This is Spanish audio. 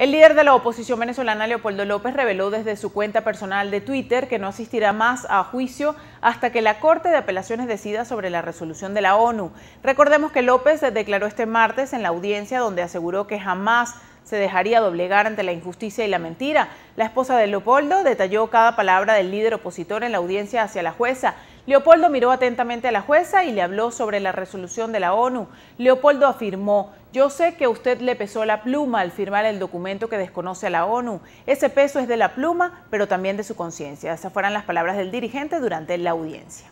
El líder de la oposición venezolana, Leopoldo López, reveló desde su cuenta personal de Twitter que no asistirá más a juicio hasta que la Corte de Apelaciones decida sobre la resolución de la ONU. Recordemos que López declaró este martes en la audiencia donde aseguró que jamás se dejaría doblegar ante la injusticia y la mentira. La esposa de Leopoldo detalló cada palabra del líder opositor en la audiencia hacia la jueza. Leopoldo miró atentamente a la jueza y le habló sobre la resolución de la ONU. Leopoldo afirmó, yo sé que usted le pesó la pluma al firmar el documento que desconoce a la ONU. Ese peso es de la pluma, pero también de su conciencia. Esas fueron las palabras del dirigente durante la audiencia.